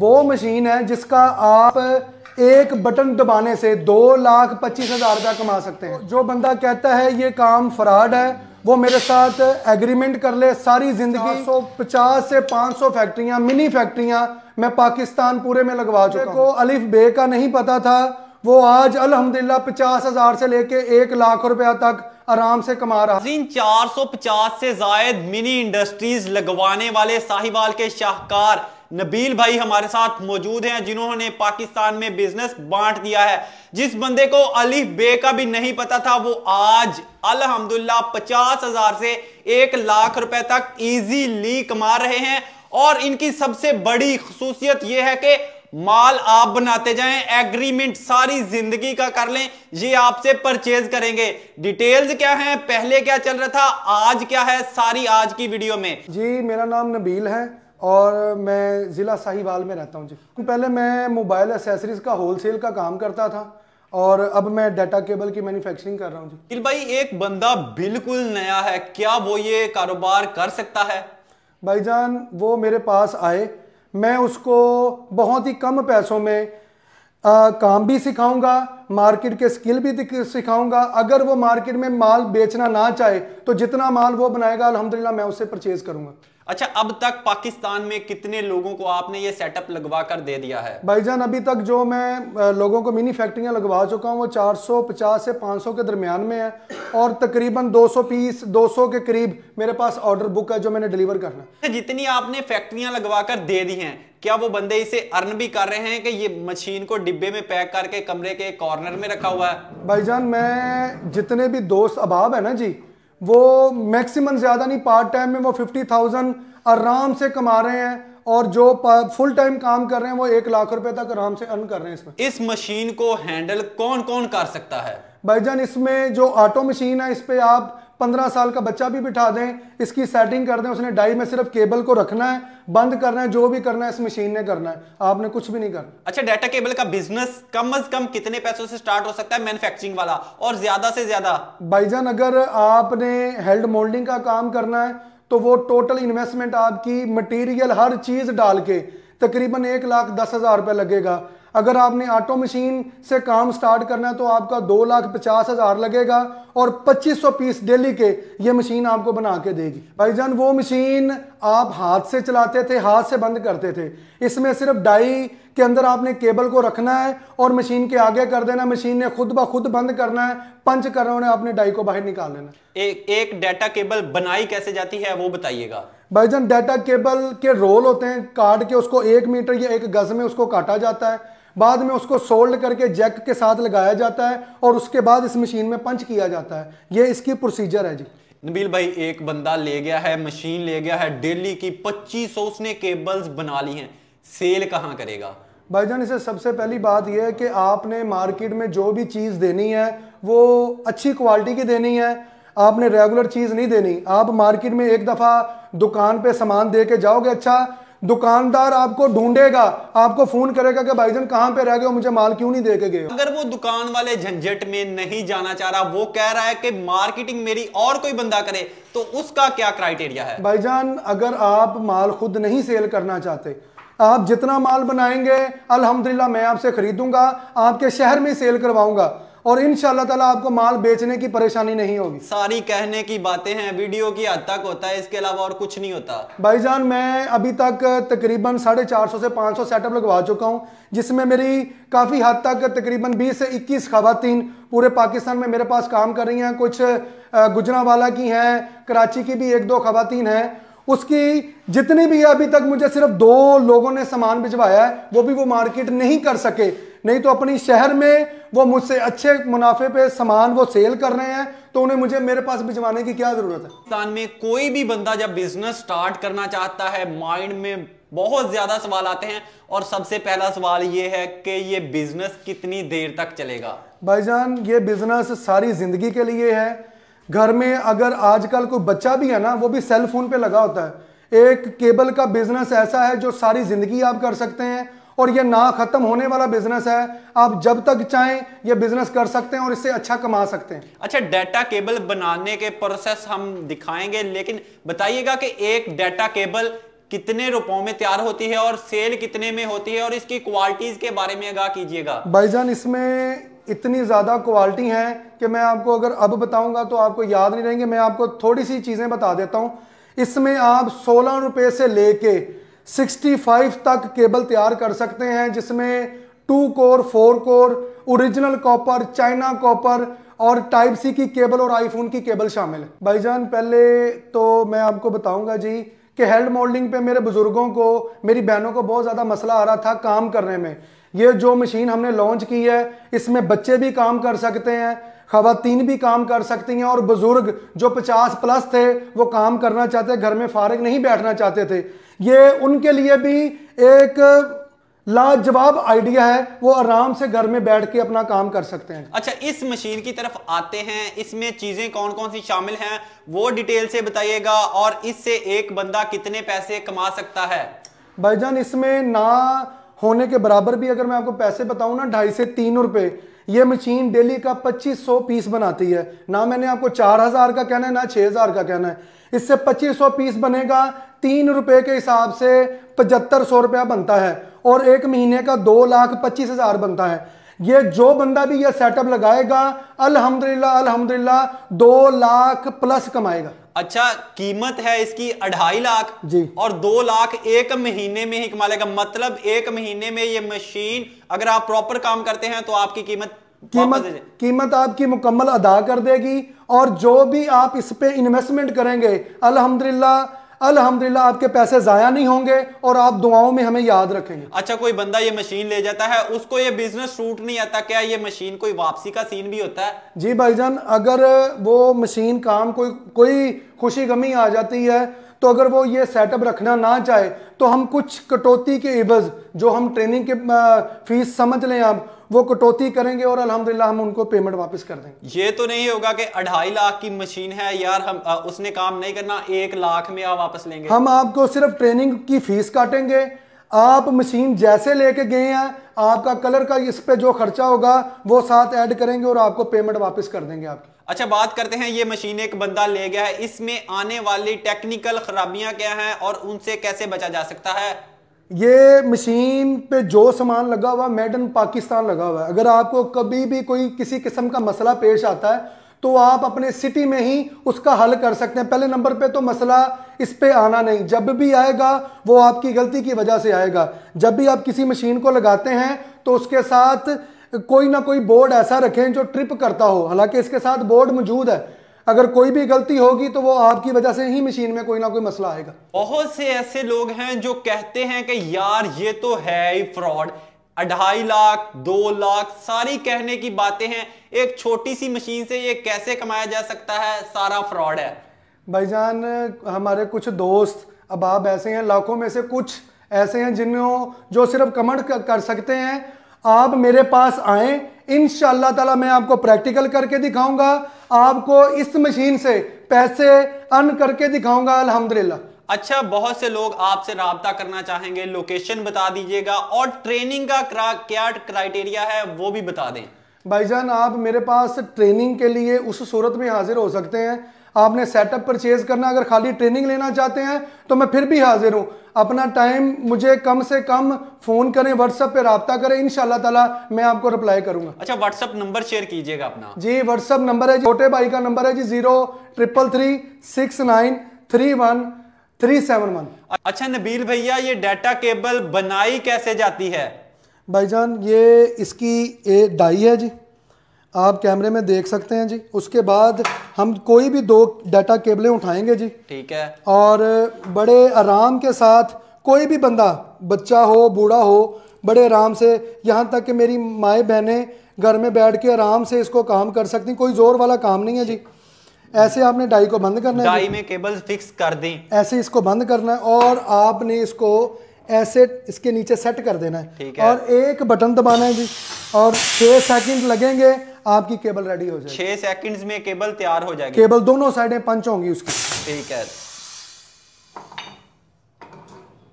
वो मशीन है जिसका आप एक बटन दबाने से दो लाख पच्चीस हज़ार रुपया कमा सकते हैं जो बंदा कहता है ये काम फ्रॉड है वो मेरे साथ एग्रीमेंट कर ले सारी ज़िंदगी सौ पचास से पाँच सौ फैक्ट्रियाँ मिनी फैक्ट्रियाँ मैं पाकिस्तान पूरे में लगवा चुका को अलिफ बे का नहीं पता था वो आज अल्हम्दुलिल्लाह पचास हजार से लेके एक लाख रुपया तक आराम से कमा रहा चार सौ पचास से जायद मिनी इंडस्ट्रीज लगवाने वाले साहिवाल के शाहकार नबील भाई हमारे साथ मौजूद हैं जिन्होंने पाकिस्तान में बिजनेस बांट दिया है जिस बंदे को अलीफ बे का भी नहीं पता था वो आज अलहमदुल्ला पचास हजार से एक लाख रुपए तक इजीली कमा रहे हैं और इनकी सबसे बड़ी खसूसियत यह है कि माल आप बनाते जाएं एग्रीमेंट सारी जिंदगी का कर लें ये आपसे परचेज करेंगे डिटेल्स क्या है पहले क्या चल रहा था आज क्या है सारी आज की वीडियो में जी मेरा नाम नबील है और मैं ज़िला साहिवाल में रहता हूँ जी पहले मैं मोबाइल एसेसरीज़ का होलसेल का काम करता था और अब मैं डाटा केबल की मैन्युफैक्चरिंग कर रहा हूँ जी भाई एक बंदा बिल्कुल नया है क्या वो ये कारोबार कर सकता है भाईजान वो मेरे पास आए मैं उसको बहुत ही कम पैसों में आ, काम भी सिखाऊंगा मार्केट के स्किल भी सिखाऊंगा अगर वो मार्केट में माल बेचना ना चाहे तो जितना माल वो बनाएगा अलहमदिल्ला मैं उससे परचेज करूंगा अच्छा अब तक पाकिस्तान में कितने लोगों को आपने ये सेटअप लगवा कर दे दिया है भाईजान अभी तक जो मैं लोगों को मिनी फैक्ट्रियां लगवा चुका हूँ वो 450 से 500 के दरमियान में है और तकरीबन 200 पीस 200 के करीब मेरे पास ऑर्डर बुक है जो मैंने डिलीवर करना है जितनी आपने फैक्ट्रियां लगवा कर दे दी हैं क्या वो बंदे इसे अर्न भी कर रहे हैं कि ये मशीन को डिब्बे में पैक करके कमरे के कॉर्नर में रखा हुआ है भाईजान मैं जितने भी दोस्त अबाब है ना जी वो मैक्सिमम ज़्यादा नहीं पार्ट टाइम में वो फिफ्टी थाउजेंड आराम से कमा रहे हैं और जो फुल टाइम काम कर रहे हैं वो एक लाख रुपए तक आराम से अर्न कर रहे हैं इसमें इस मशीन को हैंडल कौन कौन कर सकता है भाईजान इसमें जो ऑटो मशीन है इस पे आप पंद्रह साल का बच्चा भी बिठा दें इसकी सेटिंग कर दें उसने डाई में सिर्फ केबल को रखना है बंद करना है जो भी करना है इस मशीन ने करना है आपने कुछ भी नहीं करना अच्छा डाटा केबल का बिजनेस कम अज कम कितने पैसों से स्टार्ट हो सकता है मैन्युफैक्चरिंग वाला और ज्यादा से ज्यादा भाईजान अगर आपने हेल्ड मोल्डिंग का काम करना है तो वो टोटल इन्वेस्टमेंट आपकी मटेरियल हर चीज डाल के तकरीबन एक लाख दस हजार रुपए लगेगा अगर आपने ऑटो मशीन से काम स्टार्ट करना है तो आपका दो लाख पचास हज़ार लगेगा और पच्चीस सौ पीस डेली के ये मशीन आपको बना के देगी भाईजान वो मशीन आप हाथ से चलाते थे हाथ से बंद करते थे इसमें सिर्फ डाई के अंदर आपने केबल को रखना है और मशीन के आगे कर देना मशीन ने खुद ब खुद बंद करना है पंच कर रहे आपने डाई को बाहर निकाल लेना एक एक डाटा केबल बनाई कैसे जाती है वो बताइएगा भाईजान डाटा केबल के रोल होते हैं काट के उसको एक मीटर या एक गज में उसको काटा जाता है बाद में उसको सोल्ड करके जैक के साथ लगाया जाता है और उसके बाद इस मशीन में पंच किया जाता है ये इसकी प्रोसीजर है जी नबील भाई एक बंदा ले गया है मशीन ले गया है डेली की 2500 उसने केबल्स बना ली हैं सेल कहाँ करेगा भाईजान इसे सबसे पहली बात यह है कि आपने मार्केट में जो भी चीज़ देनी है वो अच्छी क्वालिटी की देनी है आपने रेगुलर चीज़ नहीं देनी आप मार्केट में एक दफ़ा दुकान पे सामान दे के जाओगे अच्छा दुकानदार आपको ढूंढेगा आपको फोन करेगा कि भाईजान कहाँ पे रह गए मुझे माल क्यों नहीं दे के गए अगर वो दुकान वाले झंझट में नहीं जाना चाह रहा वो कह रहा है कि मार्केटिंग मेरी और कोई बंदा करे तो उसका क्या क्राइटेरिया है भाईजान अगर आप माल खुद नहीं सेल करना चाहते आप जितना माल बनाएंगे अल्हम्दुलिल्लाह मैं आपसे ख़रीदूंगा आपके शहर में सेल करवाऊंगा और इन ताला आपको माल बेचने की परेशानी नहीं होगी सारी कहने की बातें हैं वीडियो की हद तक होता है इसके अलावा और कुछ नहीं होता भाईजान मैं अभी तक तकरीबन साढ़े चार सौ से पाँच सौ सेटअप लगवा चुका हूँ जिसमें मेरी काफ़ी हद तक तकरीबन बीस से इक्कीस खातन पूरे पाकिस्तान में मेरे पास काम कर रही हैं कुछ वाला की हैं कराची की भी एक दो खातन हैं उसकी जितनी भी अभी तक मुझे सिर्फ दो लोगों ने सामान भिजवाया है वो भी वो मार्केट नहीं कर सके नहीं तो अपनी शहर में वो मुझसे अच्छे मुनाफे पे सामान वो सेल कर रहे हैं तो उन्हें मुझे मेरे पास भिजवाने की क्या जरूरत है पाकिस्तान में कोई भी बंदा जब बिजनेस स्टार्ट करना चाहता है माइंड में बहुत ज्यादा सवाल आते हैं और सबसे पहला सवाल ये है कि ये बिजनेस कितनी देर तक चलेगा भाईजान ये बिजनेस सारी जिंदगी के लिए है घर में अगर आजकल कोई बच्चा भी है ना वो भी सेल फोन पे लगा होता है एक केबल का बिजनेस ऐसा है जो सारी ज़िंदगी आप कर सकते हैं और ये ना ख़त्म होने वाला बिजनेस है आप जब तक चाहें ये बिजनेस कर सकते हैं और इससे अच्छा कमा सकते हैं अच्छा डाटा केबल बनाने के प्रोसेस हम दिखाएंगे लेकिन बताइएगा कि एक डाटा केबल कितने रुपयों में तैयार होती है और सेल कितने में होती है और इसकी क्वालिटीज के बारे में आगा कीजिएगा भाईजान इसमें इतनी ज़्यादा क्वालिटी है कि मैं आपको अगर अब बताऊंगा तो आपको याद नहीं रहेंगे मैं आपको थोड़ी सी चीज़ें बता देता हूं इसमें आप सोलह रुपए से लेके 65 तक केबल तैयार कर सकते हैं जिसमें two core four core original copper China copper और टाइप सी की केबल और आईफोन की केबल शामिल है भाईजान पहले तो मैं आपको बताऊंगा जी कि हेल्ड मोल्डिंग पे मेरे बुजुर्गों को मेरी बहनों को बहुत ज़्यादा मसला आ रहा था काम करने में ये जो मशीन हमने लॉन्च की है इसमें बच्चे भी काम कर सकते हैं खातन भी काम कर सकती हैं और बुज़ुर्ग जो 50 प्लस थे वो काम करना चाहते घर में फारग नहीं बैठना चाहते थे ये उनके लिए भी एक लाजवाब आइडिया है वो आराम से घर में बैठ के अपना काम कर सकते हैं अच्छा इस मशीन की तरफ आते हैं इसमें चीजें कौन कौन सी शामिल हैं वो डिटेल से बताइएगा और इससे एक बंदा कितने पैसे कमा सकता है भाईजान इसमें ना होने के बराबर भी अगर मैं आपको पैसे बताऊं ना ढाई से तीन रुपए ये मशीन डेली का 2500 पीस बनाती है ना मैंने आपको 4000 का कहना है ना 6000 का कहना है इससे 2500 पीस बनेगा तीन रुपए के हिसाब से पचहत्तर सौ रुपया बनता है और एक महीने का दो लाख पच्चीस हजार बनता है ये जो बंदा भी ये सेटअप लगाएगा अल्हम्दुलिल्लाह अल्हम्दुलिल्लाह दो लाख प्लस कमाएगा अच्छा कीमत है इसकी अढ़ाई लाख जी और दो लाख एक महीने में ही कमा लेगा मतलब एक महीने में ये मशीन अगर आप प्रॉपर काम करते हैं तो आपकी कीमत कीमत कीमत आपकी मुकम्मल अदा कर देगी और जो भी आप इस पे इन्वेस्टमेंट करेंगे अल्हम्दुलिल्लाह अल्हम्दुलिल्लाह आपके पैसे ज़ाया नहीं होंगे और आप दुआओं में हमें याद रखेंगे अच्छा कोई बंदा ये मशीन ले जाता है उसको ये बिजनेस सूट नहीं आता क्या ये मशीन कोई वापसी का सीन भी होता है जी भाईजान अगर वो मशीन काम कोई कोई खुशी गमी आ जाती है तो अगर वो ये सेटअप रखना ना चाहे तो हम कुछ कटौती के इवज जो हम ट्रेनिंग के फीस समझ लें आप वो कटौती करेंगे और अल्हम्दुलिल्लाह हम उनको पेमेंट वापस कर देंगे ये तो नहीं होगा कि अढ़ाई लाख की मशीन है यार हम आ, उसने काम नहीं करना एक लाख में आप वापस लेंगे हम आपको सिर्फ ट्रेनिंग की फीस काटेंगे आप मशीन जैसे लेके गए हैं आपका कलर का इस पे जो खर्चा होगा वो साथ ऐड करेंगे और आपको पेमेंट वापस कर देंगे आपकी अच्छा बात करते हैं ये मशीन एक बंदा ले गया है इसमें आने वाली टेक्निकल खराबियां क्या हैं और उनसे कैसे बचा जा सकता है ये मशीन पे जो सामान लगा हुआ मेड इन पाकिस्तान लगा हुआ है अगर आपको कभी भी कोई किसी किस्म का मसला पेश आता है तो आप अपने सिटी में ही उसका हल कर सकते हैं पहले नंबर पे तो मसला इस पे आना नहीं जब भी आएगा वो आपकी गलती की वजह से आएगा जब भी आप किसी मशीन को लगाते हैं तो उसके साथ कोई ना कोई बोर्ड ऐसा रखें जो ट्रिप करता हो हालांकि इसके साथ बोर्ड मौजूद है अगर कोई भी गलती होगी तो वो आपकी वजह से ही मशीन में कोई ना कोई मसला आएगा बहुत से ऐसे लोग हैं जो कहते हैं कि यार ये तो है ही फ्रॉड अढ़ाई लाख दो लाख सारी कहने की बातें हैं एक छोटी सी मशीन से ये कैसे कमाया जा सकता है सारा फ्रॉड है भाईजान हमारे कुछ दोस्त आप ऐसे हैं लाखों में से कुछ ऐसे हैं जिन्हों जो सिर्फ कमेंट कर सकते हैं आप मेरे पास आएँ इन ताला मैं आपको प्रैक्टिकल करके दिखाऊंगा आपको इस मशीन से पैसे अर्न करके दिखाऊंगा अलहमदिल्ला अच्छा बहुत से लोग आपसे रहा करना चाहेंगे लोकेशन बता दीजिएगा और ट्रेनिंग का क्या क्राइटेरिया है वो भी बता दें भाईजान आप मेरे पास ट्रेनिंग के लिए उस सूरत में हाजिर हो सकते हैं आपने सेटअप परचेज करना अगर खाली ट्रेनिंग लेना चाहते हैं तो मैं फिर भी हाजिर हूँ अपना टाइम मुझे कम से कम फोन करें व्हाट्सएप पे रबता करें इन ताला मैं आपको रिप्लाई करूंगा अच्छा व्हाट्सएप नंबर शेयर कीजिएगा अपना जी व्हाट्सएप नंबर है छोटे भाई का नंबर है जी zero triple three six nine three one three seven one अच्छा नबील भैया ये डाटा केबल बनाई कैसे जाती है भाईजान ये इसकी ए डाई है जी आप कैमरे में देख सकते हैं जी उसके बाद हम कोई भी दो डाटा केबलें उठाएंगे जी ठीक है और बड़े आराम के साथ कोई भी बंदा बच्चा हो बूढ़ा हो बड़े आराम से यहाँ तक कि मेरी माए बहनें घर में बैठ के आराम से इसको काम कर सकती कोई जोर वाला काम नहीं है जी ऐसे आपने डाई को बंद करना है डाई में केबल फिक्स कर दी ऐसे इसको बंद करना है और आपने इसको ऐसे इसके नीचे सेट कर देना है, है। और एक बटन दबाना है जी और छः सेकंड लगेंगे आपकी केबल रेडी हो जाएगी छह सेकंड्स में केबल तैयार हो जाएगी केबल दोनों साइडें पंच होंगी उसकी ठीक है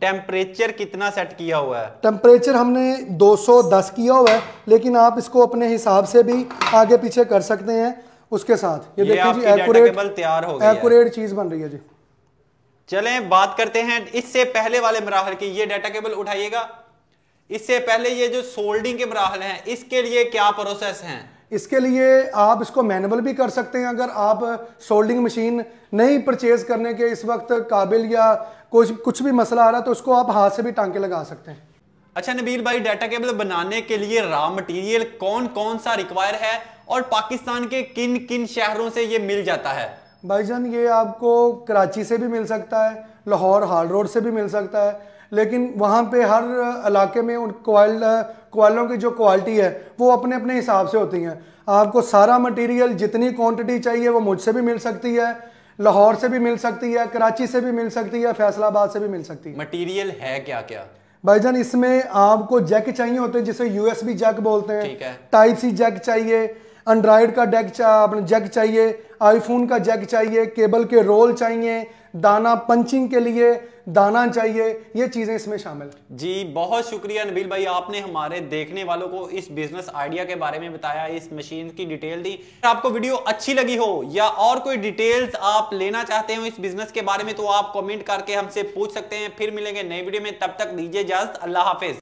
टेम्परेचर कितना सेट किया हुआ है टेम्परेचर हमने 210 किया हुआ है लेकिन आप इसको अपने हिसाब से भी आगे पीछे कर सकते हैं उसके साथ ये, ये देखिए जी एक्यूरेट तैयार हो एक्यूरेट चीज बन रही है जी चलें बात करते हैं इससे पहले वाले मराहल की ये डाटा केबल उठाइएगा इससे पहले ये जो सोल्डिंग के मराहल हैं इसके लिए क्या प्रोसेस हैं इसके लिए आप इसको मैनुअल भी कर सकते हैं अगर आप सोल्डिंग मशीन नहीं परचेज़ करने के इस वक्त काबिल या कुछ कुछ भी मसला आ रहा तो उसको आप हाथ से भी टांके लगा सकते हैं अच्छा नबील भाई डाटा केबल बनाने के लिए रॉ मटेरियल कौन कौन सा रिक्वायर है और पाकिस्तान के किन किन शहरों से ये मिल जाता है जान ये आपको कराची से भी मिल सकता है लाहौर हाल रोड से भी मिल सकता है लेकिन वहाँ पे हर इलाके में उन कोयल कोयलों की जो क्वालिटी है वो अपने अपने हिसाब से होती हैं आपको सारा मटेरियल जितनी क्वांटिटी चाहिए वो मुझसे भी मिल सकती है लाहौर से भी मिल सकती है कराची से भी मिल सकती है फैसलाबाद से भी मिल सकती है मटेरियल है क्या क्या भाईजान इसमें आपको जैक चाहिए होते हैं जिसे बी जैक बोलते हैं टाइप सी जैक चाहिए एंड्रॉयड का डेक अपने जैक चाहिए आईफोन का जैक चाहिए केबल के रोल चाहिए दाना पंचिंग के लिए दाना चाहिए ये चीजें इसमें शामिल जी बहुत शुक्रिया नबील भाई आपने हमारे देखने वालों को इस बिजनेस आइडिया के बारे में बताया इस मशीन की डिटेल दी आपको वीडियो अच्छी लगी हो या और कोई डिटेल्स आप लेना चाहते हो इस बिजनेस के बारे में तो आप कमेंट करके हमसे पूछ सकते हैं फिर मिलेंगे नई वीडियो में तब तक दीजिए इजाजत अल्लाह हाफिज